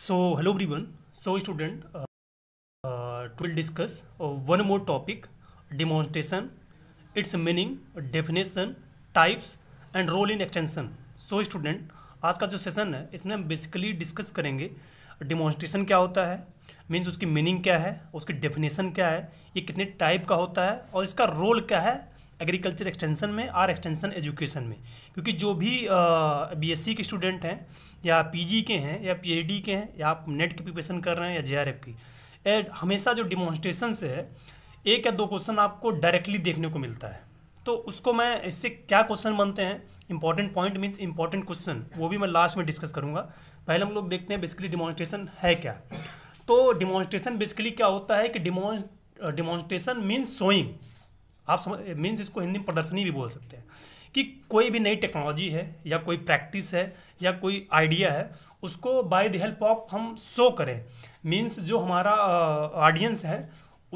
So hello everyone. So student, uh, uh, we'll discuss uh, one more topic: demonstration, its meaning, definition, types and role in extension so student आज का जो session है इसमें हम basically discuss करेंगे demonstration क्या होता है मीन्स उसकी मीनिंग क्या है उसकी डेफिनेशन क्या है ये कितने टाइप का होता है और इसका रोल क्या है एग्रीकल्चर एक्सटेंशन में आर एक्सटेंशन एजुकेशन में क्योंकि जो भी बीएससी के स्टूडेंट हैं या पीजी के हैं या पीएचडी के हैं या आप नेट की प्रिपरेशन कर रहे हैं या जे की एड हमेशा जो डिमॉन्स्ट्रेशन से है एक या दो क्वेश्चन आपको डायरेक्टली देखने को मिलता है तो उसको मैं इससे क्या क्वेश्चन बनते हैं important point means important question वो भी मैं लास्ट में डिस्कस करूंगा पहले हम लोग देखते हैं बेसिकली डिमॉन्स्ट्रेशन है क्या तो डिमॉन्स्ट्रेशन बेसिकली क्या होता है कि डिमॉन्स्ट्रेशन मीन्स सोइंग आप समझ मीन्स इसको हिंदी में प्रदर्शनी भी बोल सकते हैं कि कोई भी नई टेक्नोलॉजी है या कोई प्रैक्टिस है या कोई आइडिया है उसको बाय द हेल्प ऑफ हम शो करें मीन्स जो हमारा ऑडियंस है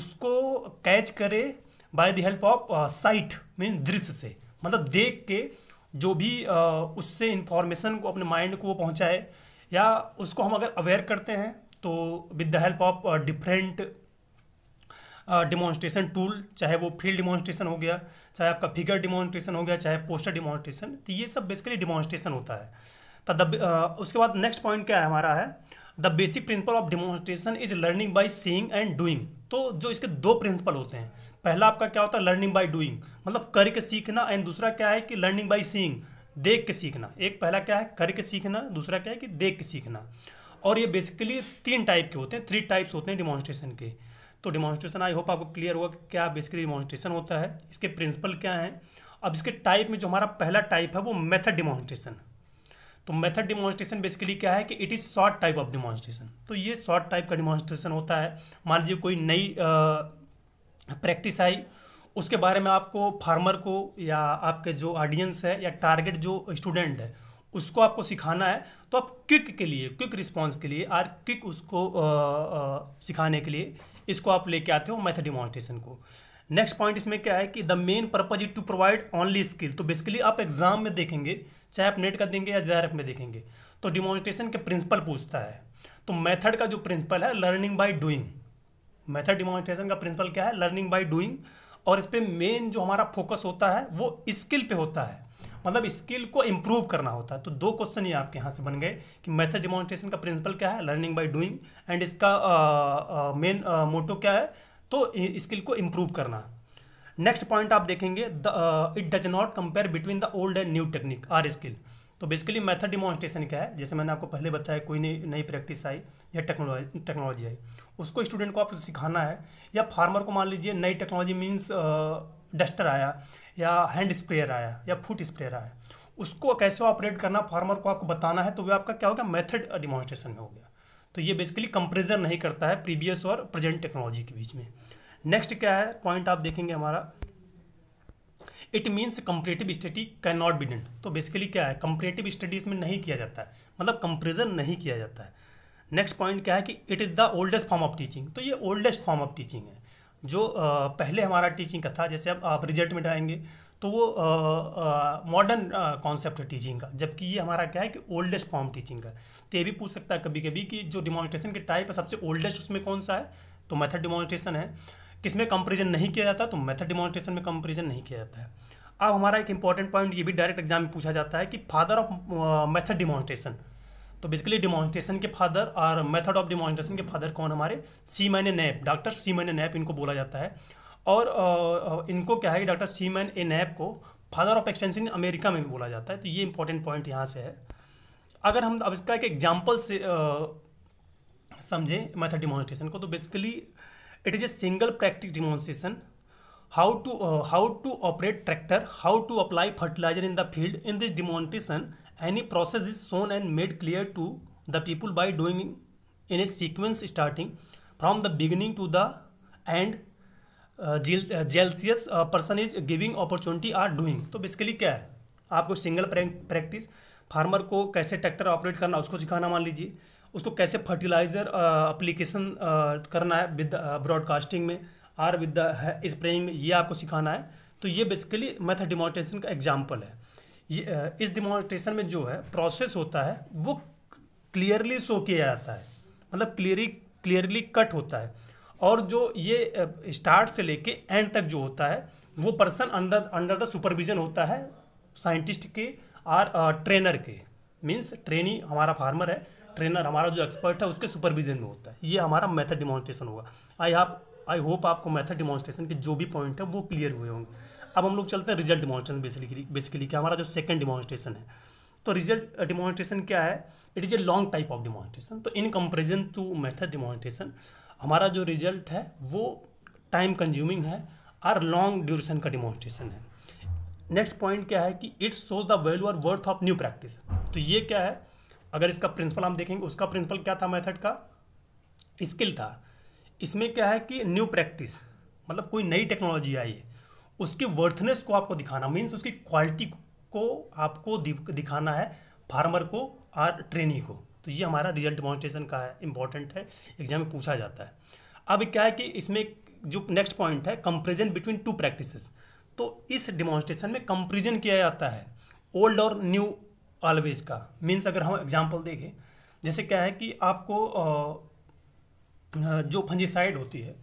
उसको कैच करे by the help of sight means दृश्य से मतलब देख के जो भी आ, उससे इंफॉर्मेशन को अपने माइंड को वो पहुँचाए या उसको हम अगर अवेयर करते हैं तो with the help of different demonstration tool चाहे वो फील्ड डिमॉन्स्ट्रेशन हो गया चाहे आपका फिगर डिमॉन्स्ट्रेशन हो गया चाहे पोस्टर डिमॉन्स्ट्रेशन तो ये सब बेसिकली डिमॉन्स्ट्रेशन होता है तो द uh, उसके बाद नेक्स्ट पॉइंट क्या है हमारा है the basic principle of demonstration is learning by seeing and doing तो जो इसके दो प्रिंसिपल होते हैं पहला आपका क्या होता है लर्निंग बाई डूइंग मतलब करके सीखना एंड दूसरा क्या है कि लर्निंग बाई सीइंग देख के सीखना एक पहला क्या है करके सीखना दूसरा क्या है कि देख के सीखना और ये बेसिकली तीन टाइप के होते हैं थ्री टाइप्स होते हैं डिमॉन्स्ट्रेशन के तो डिमॉन्स्ट्रेशन आई होप आपको क्लियर हुआ कि क्या बेसिकली डिमॉन्स्ट्रेशन होता है इसके प्रिंसिपल क्या हैं अब इसके टाइप में जो हमारा पहला टाइप है वो मेथड डिमॉन्स्ट्रेशन तो मेथड डिमॉन्स्ट्रेशन बेसिकली क्या है कि it is short type of demonstration तो ये शॉर्ट टाइप का डिमॉन्स्ट्रेशन होता है मान लीजिए कोई नई प्रैक्टिस आई उसके बारे में आपको फार्मर को या आपके जो ऑडियंस है या टारगेट जो स्टूडेंट है उसको आपको सिखाना है तो आप क्विक के लिए क्विक रिस्पॉन्स के लिए आर क्विक उसको आ, आ, सिखाने के लिए इसको आप लेके आते हो मैथड डिमॉन्स्ट्रेशन को नेक्स्ट पॉइंट इसमें क्या है कि the main purpose is to provide only skill तो बेसिकली आप एग्जाम में देखेंगे चाहे आप नेट का देंगे या जे में देखेंगे तो डिमॉन्स्ट्रेशन के प्रिंसिपल पूछता है तो मेथड का जो प्रिंसिपल है learning by doing method demonstration का प्रिंसिपल क्या है लर्निंग बाय डूइंग और इस पर मेन जो हमारा फोकस होता है वो स्किल पे होता है मतलब स्किल को इम्प्रूव करना होता है तो दो क्वेश्चन ये आपके यहाँ से बन गए कि मेथड डिमॉन्स्ट्रेशन का प्रिंसिपल क्या है लर्निंग बाय डूइंग एंड इसका मेन मोटो क्या है तो स्किल को इम्प्रूव करना नेक्स्ट पॉइंट आप देखेंगे the it does not compare between the old and new technique or skill तो बेसिकली मेथड डिमॉन्स्ट्रेशन क्या है जैसे मैंने आपको पहले बताया कोई नई नई प्रैक्टिस आई या टेक्नोलॉजी टेक्नोलॉजी आई उसको स्टूडेंट को आपको सिखाना है या फार्मर को मान लीजिए नई टेक्नोलॉजी मीन्स डस्टर आया या हैंड स्प्रेयर आया या फुट स्प्रेयर आया उसको कैसे ऑपरेट करना फार्मर को आपको बताना है तो वह आपका क्या हो गया मेथड डिमॉन्स्ट्रेशन में हो गया तो ये बेसिकली कंपेरिजन नहीं करता है प्रीवियस और प्रेजेंट टेक्नोलॉजी के बीच में नेक्स्ट क्या है पॉइंट आप देखेंगे हमारा it means comparative study can not be done तो बेसिकली क्या है कंपरेटिव स्टडीज़ में नहीं किया जाता है मतलब कंपेरिजन नहीं किया जाता है नेक्स्ट पॉइंट क्या है कि it is the oldest form of teaching तो ये ओल्डेस्ट फॉर्म ऑफ टीचिंग है जो पहले हमारा टीचिंग का था जैसे अब आप रिजल्ट में डाएंगे तो वो मॉडर्न कॉन्सेप्ट है टीचिंग का जबकि ये हमारा क्या है कि ओल्डेस्ट फॉर्म टीचिंग का तो ये भी पूछ सकता है कभी कभी कि जो डिमॉन्स्ट्रेशन के टाइप है सबसे ओल्डेस्ट उसमें कौन सा है तो मेथड डिमॉन्स्ट्रेशन है किसमें कंपेरिजन नहीं किया जाता तो मेथड डिमॉन्स्ट्रेशन में कंपेरिजन नहीं किया जाता है अब हमारा एक इंपॉर्टेंट पॉइंट ये भी डायरेक्ट एग्जाम में पूछा जाता है कि फादर ऑफ मेथड डिमॉन्स्ट्रेशन तो बेसिकली डिमॉन्स्ट्रेशन के फादर और मेथड ऑफ डिमॉन्स्ट्रेशन के फादर कौन हमारे Seaman A Knapp doctor Seaman A Knapp इनको बोला जाता है और इनको क्या है कि doctor Seaman A Knapp को फादर ऑफ एक्सटेंशन अमेरिका में भी बोला जाता है तो ये इंपॉर्टेंट पॉइंट यहाँ से है अगर हम अब इसका एक एग्जाम्पल से समझें मेथड डिमॉन्स्ट्रेशन को तो basically it is a single practice demonstration how to uh, how to operate tractor how to apply fertilizer in the field in this demonstration any process is shown and made clear to the people by doing in a sequence starting from the beginning to the end zealous person is giving opportunity or doing तो basically क्या है आपको single practice farmer को कैसे tractor operate करना उसको सिखाना मान लीजिए उसको कैसे फर्टिलाइज़र अप्लीकेशन करना है विद ब्रॉडकास्टिंग में आर विद द स्प्रेइंग ये आपको सिखाना है तो ये बेसिकली मेथड डिमोस्ट्रेशन का एग्जाम्पल है ये इस डिमोस्ट्रेशन में जो है प्रोसेस होता है वो क्लियरली शो किया जाता है मतलब क्लियरली क्लियरली कट होता है और जो ये स्टार्ट से लेके एंड तक जो होता है वो person under under the supervision होता है साइंटिस्ट के और ट्रेनर के मीन्स ट्रेनी हमारा फार्मर है ट्रेनर हमारा जो एक्सपर्ट है उसके सुपरविजन में होता है ये हमारा मेथड डिमॉन्स्ट्रेशन होगा आई आप आई होप आपको मैथड डिमॉन्स्ट्रेशन के जो भी पॉइंट है वो क्लियर हुए होंगे अब हम लोग चलते हैं रिजल्ट डिमॉन्स्ट्रेशन बेसिकली बेसिकली क्या हमारा जो सेकंड डिमॉन्स्ट्रेशन है तो रिजल्ट डिमॉन्स्ट्रेशन uh, क्या है it is a long type of demonstration तो in comparison to method demonstration हमारा जो रिजल्ट है वो टाइम कंज्यूमिंग है और लॉन्ग ड्यूरेशन का डिमॉन्स्ट्रेशन है नेक्स्ट पॉइंट क्या है कि इट शोज द वैल्यू और वर्थ ऑफ न्यू प्रैक्टिस तो ये क्या है अगर इसका प्रिंसिपल हम देखेंगे उसका प्रिंसिपल क्या था मेथड का स्किल था इसमें क्या है कि न्यू प्रैक्टिस मतलब कोई नई टेक्नोलॉजी आई है उसकी वर्थनेस को आपको दिखाना मीन्स उसकी क्वालिटी को आपको दिखाना है फार्मर को और ट्रेनिंग को तो ये हमारा रिजल्ट डिमॉन्स्ट्रेशन का है इंपॉर्टेंट है एग्जाम में पूछा जाता है अब क्या है कि इसमें जो नेक्स्ट पॉइंट है कंपेरिजन बिटवीन टू प्रैक्टिसेस तो इस डिमॉन्स्ट्रेशन में कंपेरिजन किया जाता है ओल्ड और न्यू ऑलवेज का मीन्स अगर हम एग्जाम्पल देखें जैसे क्या है कि आपको जो फंजीसाइड होती है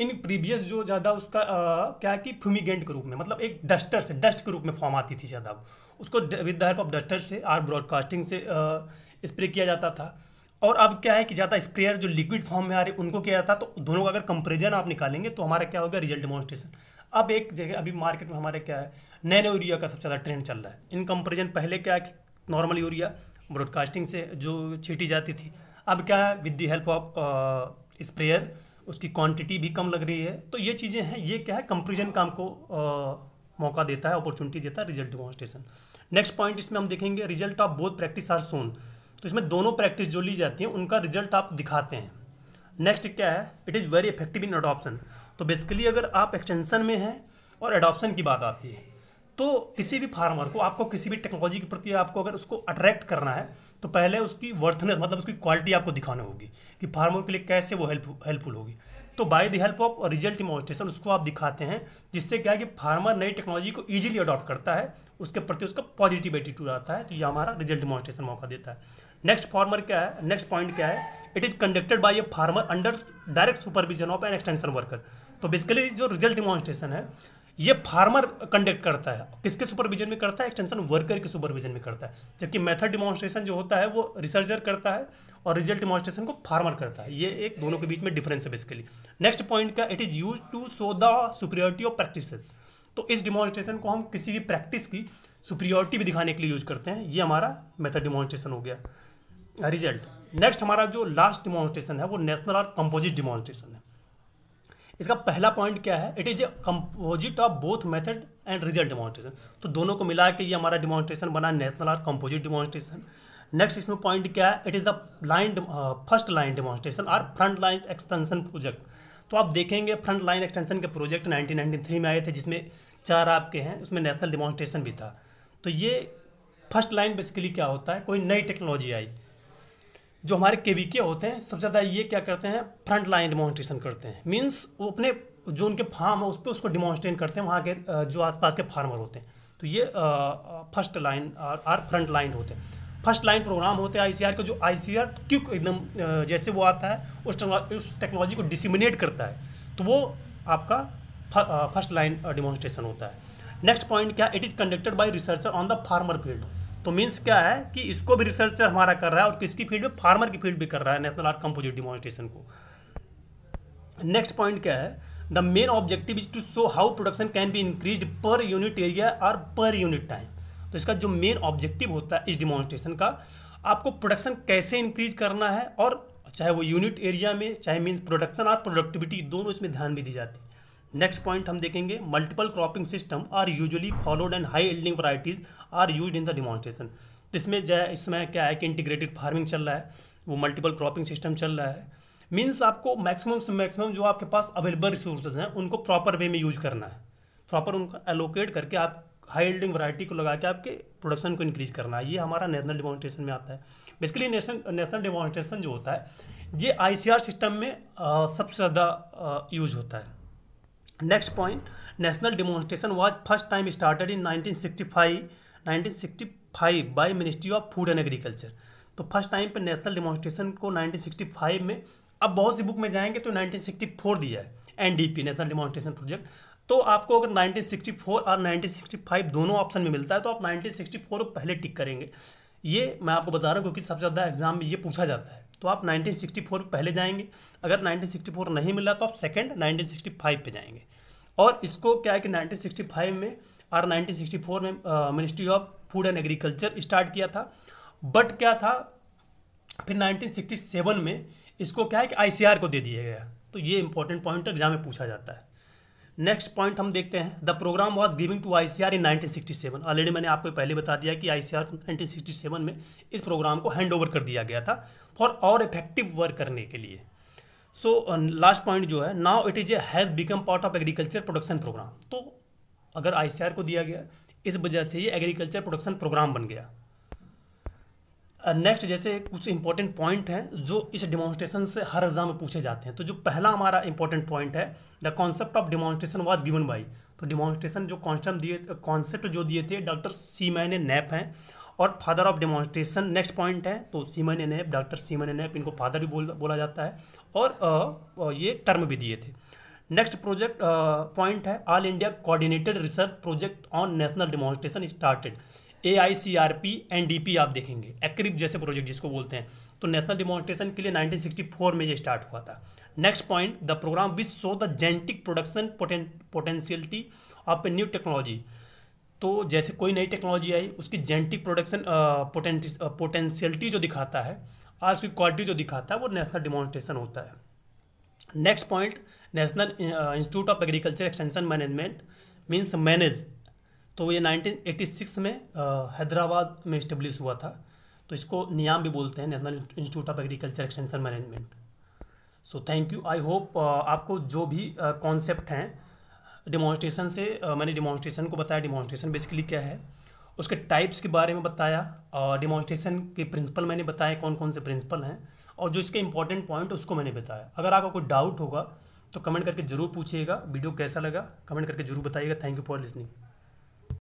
इन प्रीवियस जो ज़्यादा उसका आ, क्या है कि फ्यूमिगेंट के रूप में मतलब एक डस्टर से डस्ट के रूप में फॉर्म आती थी ज़्यादा उसको with the help of duster से आर ब्रॉडकास्टिंग से स्प्रे किया जाता था और अब क्या है कि ज़्यादा स्प्रेयर जो लिक्विड फॉर्म में आ रही उनको किया जाता तो दोनों का अगर कंपेरिजन आप निकालेंगे तो हमारा क्या होगा रिजल्ट डिमॉन्स्ट्रेशन अब एक जगह अभी मार्केट में हमारे क्या है नैनो यूरिया का सबसे ज़्यादा ट्रेंड चल रहा है इन कंपेरिजन पहले क्या है कि नॉर्मल यूरिया ब्रॉडकास्टिंग से जो छीटी जाती थी अब क्या है with the help of sprayer उसकी क्वांटिटी भी कम लग रही है तो ये चीज़ें हैं ये क्या है कंपेरिजन काम को आ, मौका देता है अपॉर्चुनिटी देता है रिजल्ट डिमॉन्स्ट्रेशन नेक्स्ट पॉइंट इसमें हम देखेंगे result of both practice are sown तो इसमें दोनों प्रैक्टिस जो ली जाती हैं उनका रिजल्ट आप दिखाते हैं नेक्स्ट क्या है it is very effective in adoption तो बेसिकली अगर आप एक्सटेंशन में हैं और एडॉप्शन की बात आती है तो किसी भी फार्मर को आपको किसी भी टेक्नोलॉजी के प्रति आपको अगर उसको अट्रैक्ट करना है तो पहले उसकी वर्थनेस मतलब उसकी क्वालिटी आपको दिखाना होगी कि फार्मर के लिए कैसे वो हेल्प हेल्पफुल होगी तो by the help of result demonstration उसको आप दिखाते हैं जिससे क्या है कि फार्मर नई टेक्नोलॉजी को ईजिली अडॉप्ट करता है उसके प्रति उसका पॉजिटिव एटीट्यूड आता है तो ये हमारा रिजल्ट डिमोस्ट्रेशन मौका देता है नेक्स्ट फार्मर क्या है नेक्स्ट पॉइंट क्या है it is conducted by a farmer under direct supervision of an extension worker तो बेसिकली जो रिजल्ट डिमॉन्स्ट्रेशन है ये फार्मर कंडक्ट करता है किसके सुपरविजन में करता है एक्सटेंशन वर्कर के सुपरविजन में करता है जबकि मेथड डिमॉन्स्ट्रेशन जो होता है वो रिसर्चर करता है और रिजल्ट डिमॉन्स्ट्रेशन को फार्मर करता है ये एक दोनों के बीच में डिफरेंस है बेसिकली नेक्स्ट पॉइंट का it is use to show the superiority of practice तो इस डिमॉन्स्ट्रेशन को हम किसी भी प्रैक्टिस की सुपरियोरिटी भी दिखाने के लिए यूज करते हैं ये हमारा मेथड डिमॉन्स्ट्रेशन हो गया रिजल्ट नेक्स्ट हमारा जो लास्ट डिमॉन्स्ट्रेशन है वो नेशनल और कंपोजिट डिमॉन्स्ट्रेशन है इसका पहला पॉइंट क्या है it is a composite of both method and result demonstration तो दोनों को मिला के ये हमारा डिमॉन्स्ट्रेशन बना नेशनल और कंपोजिट डिमॉन्स्ट्रेशन नेक्स्ट इसमें पॉइंट क्या है it is the line first line demonstration और फ्रंट लाइन एक्सटेंशन प्रोजेक्ट तो आप देखेंगे फ्रंट लाइन एक्सटेंशन के प्रोजेक्ट नाइनटीन में आए थे जिसमें चार आपके हैं उसमें नेशनल डिमॉन्स्ट्रेशन भी था तो ये फर्स्ट लाइन बेसिकली क्या होता है कोई नई टेक्नोलॉजी आई जो हमारे के होते हैं सबसे ज़्यादा ये क्या करते हैं फ्रंट लाइन डिमॉन्स्ट्रेशन करते हैं मीन्स वो अपने जो उनके फार्म है उस पर उसको डिमॉन्स्ट्रेट करते हैं वहाँ के जो आसपास के फार्मर होते हैं तो ये फर्स्ट लाइन और फ्रंट लाइन होते हैं फर्स्ट लाइन प्रोग्राम होते हैं आई का जो आई सी आर एकदम जैसे वो आता है उस उस टेक्नोलॉजी को डिसिमिनेट करता है तो वो आपका फर्स्ट लाइन डिमॉन्स्ट्रेशन होता है नेक्स्ट पॉइंट क्या it is conducted by researcher on the farmer field तो मीन्स क्या है कि इसको भी रिसर्चर हमारा कर रहा है और किसकी फील्ड में फार्मर की फील्ड भी कर रहा है नेशनल आर्ट कंपोजिट डिमॉन्स्ट्रेशन को नेक्स्ट पॉइंट क्या है the main objective is to show how production can be increase per unit area और पर यूनिट टाइम तो इसका जो मेन ऑब्जेक्टिव होता है इस डिमॉन्स्ट्रेशन का आपको प्रोडक्शन कैसे इंक्रीज करना है और चाहे वो यूनिट एरिया में चाहे मीन्स प्रोडक्शन और प्रोडक्टिविटी दोनों इसमें ध्यान भी दी जाती है नेक्स्ट पॉइंट हम देखेंगे multiple cropping system are usually followed and high yielding varieties are use in the demonstration तो इसमें जो है इसमें क्या है कि इंटीग्रेटेड फार्मिंग चल रहा है वो मल्टीपल क्रॉपिंग सिस्टम चल रहा है मीन्स आपको मैक्सिमम से मैक्सिमम जो आपके पास अवेलेबल रिसोर्सेज हैं उनको प्रॉपर वे में यूज करना है प्रॉपर उनको एलोकेट करके आप हाई एल्डिंग वरायटी को लगा के आपके प्रोडक्शन को इंक्रीज करना है ये हमारा नेशनल डिमॉन्स्ट्रेशन में आता है बेसिकली नेशनल नेशनल डिमॉन्स्ट्रेशन जो होता है ये आई सिस्टम में आ, सबसे ज़्यादा यूज होता है next point national demonstration was first time started in 1965 1965 by ministry of food and agriculture तो फर्स्ट टाइम पे नेशनल डिमोन्स्ट्रेशन को 1965 में अब बहुत सी बुक में जाएंगे तो 1964 दिया है एनडीपी नेशनल डिमोन्स्ट्रेशन प्रोजेक्ट तो आपको अगर 1964 और 1965 दोनों ऑप्शन में मिलता है तो आप 1964 पहले टिक करेंगे ये मैं आपको बता रहा हूँ क्योंकि सबसे ज़्यादा एग्जाम में ये पूछा जाता है तो आप 1964 पहले जाएंगे अगर 1964 नहीं मिला तो आप सेकेंड 1965 पे जाएंगे और इसको क्या है कि 1965 में और 1964 में ministry of food and agriculture start किया था बट क्या था फिर 1967 में इसको क्या है कि आईसीआर को दे दिया गया तो ये इंपॉर्टेंट पॉइंट एग्जाम में पूछा जाता है नेक्स्ट पॉइंट हम देखते हैं the program was giving to I C R in seven already मैंने आपको पहले बता दिया कि आई सिक्सटी सेवन में इस प्रोग्राम को हैंड ओवर कर दिया गया था फॉर और इफेक्टिव वर्क करने के लिए सो लास्ट पॉइंट जो है now it is a has become part of agriculture production programme तो अगर आई को दिया गया इस वजह से ये एग्रीकल्चर प्रोडक्शन प्रोग्राम बन गया नेक्स्ट जैसे कुछ इंपॉर्टेंट पॉइंट हैं जो इस डिमॉन्स्ट्रेशन से हर एग्जाम में पूछे जाते हैं तो जो पहला हमारा इंपॉर्टेंट पॉइंट है the concept of demonstration was given by तो डिमॉन्स्ट्रेशन जो कॉन्सेप्ट दिए कॉन्सेप्ट जो दिए थे डॉक्टर सीमैन नैप हैं और father of demonstration next point है तो Seaman Knapp doctor Seaman Knapp इनको फादर भी बोल बोला जाता है और ये टर्म भी दिए थे नेक्स्ट प्रोजेक्ट पॉइंट है all India coordinated research project on national demonstration started A I C R P N D P आप देखेंगे एक्रिप जैसे प्रोजेक्ट जिसको बोलते हैं तो नेशनल डिमॉन्स्ट्रेशन के लिए 1964 में ये स्टार्ट हुआ था next point the programme which show the genetic production potentiality of a new technology तो जैसे कोई नई टेक्नोलॉजी आई उसकी जेंटिक प्रोडक्शन पोटेंशियलिटी जो दिखाता है आज की क्वालिटी जो दिखाता है वो नेशनल डिमॉन्स्ट्रेशन होता है next point national institute of agriculture extension management means manage तो ये 1986 में हैदराबाद में इस्टेब्लिश हुआ था तो इसको नियाम भी बोलते हैं national institute of agriculture extension management so thank you I hope आपको जो भी कॉन्सेप्ट uh, हैं डिमॉन्स्ट्रेशन से uh, मैंने डिमॉन्स्ट्रेशन को बताया डिमॉन्स्ट्रेशन बेसिकली क्या है उसके टाइप्स के बारे में बताया और डिमॉन्स्ट्रेशन के प्रिंसिपल मैंने बताए कौन कौन से प्रिंसिपल हैं और जो इसके इंपॉर्टेंट पॉइंट उसको मैंने बताया अगर आपका कोई डाउट होगा तो कमेंट करके ज़रूर पूछिएगा वीडियो कैसा लगा कमेंट करके ज़रूर बताइएगा थैंक यू फॉर लिसनिंग